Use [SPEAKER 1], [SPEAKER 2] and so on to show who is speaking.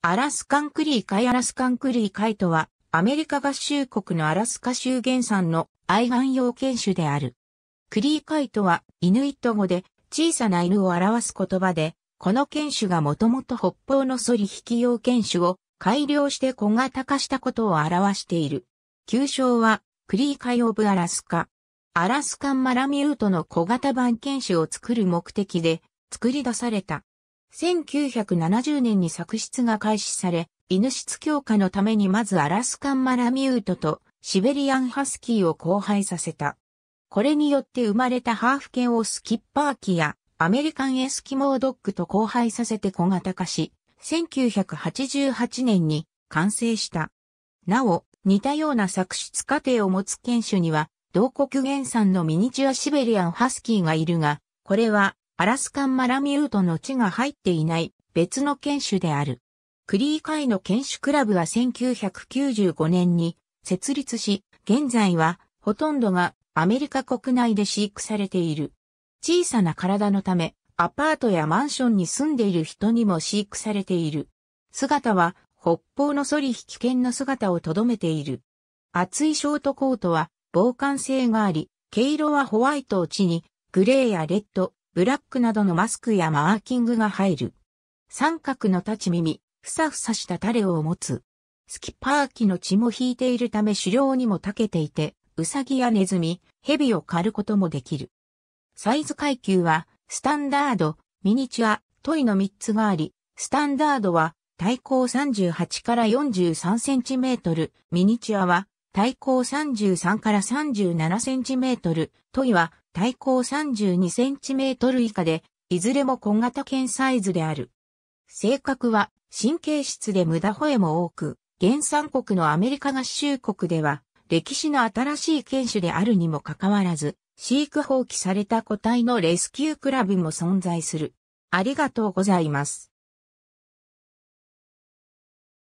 [SPEAKER 1] アラスカンクリーカイアラスカンクリーカイとは、アメリカ合衆国のアラスカ州原産の愛玩用犬種である。クリーカイとは、イヌイット語で、小さな犬を表す言葉で、この犬種がもともと北方のソリ引き用犬種を改良して小型化したことを表している。旧称は、クリーカイオブアラスカ。アラスカンマラミュートの小型版犬種を作る目的で作り出された。1970年に作出が開始され、犬質強化のためにまずアラスカンマラミュートとシベリアンハスキーを交配させた。これによって生まれたハーフ犬をスキッパーキやアメリカンエスキモードッグと交配させて小型化し、1988年に完成した。なお、似たような作出過程を持つ犬種には、同国原産のミニチュアシベリアンハスキーがいるが、これはアラスカンマラミュートの地が入っていない別の犬種である。クリー会の犬種クラブは1995年に設立し、現在はほとんどがアメリカ国内で飼育されている。小さな体のため、アパートやマンションに住んでいる人にも飼育されている。姿は北方のソリ引き犬の姿をとどめている。厚いショートコートは防寒性があり、毛色はホワイトを地に、グレーやレッド、ブラックなどのマスクやマーキングが入る。三角の立ち耳、ふさふさしたタレを持つ。スキッパー機の血も引いているため狩猟にも長けていて、ウサギやネズミ、ヘビを狩ることもできる。サイズ階級は、スタンダード、ミニチュア、トイの3つがあり、スタンダードは、体高38から43センチメートル、ミニチュアは、体高33から37センチメートル、トイは体高 32cm 以下で、いずれも小型犬サイズである。性格は神経質で無駄吠えも多く、原産国のアメリカ合衆国では、歴史の新しい犬種であるにもかかわらず、飼育放棄された個体のレスキュークラブも存在する。ありがとうございます。